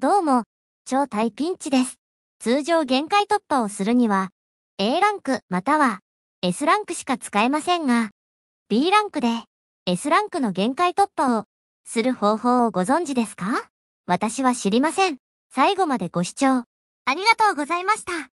どうも、超大ピンチです。通常限界突破をするには、A ランクまたは S ランクしか使えませんが、B ランクで S ランクの限界突破をする方法をご存知ですか私は知りません。最後までご視聴ありがとうございました。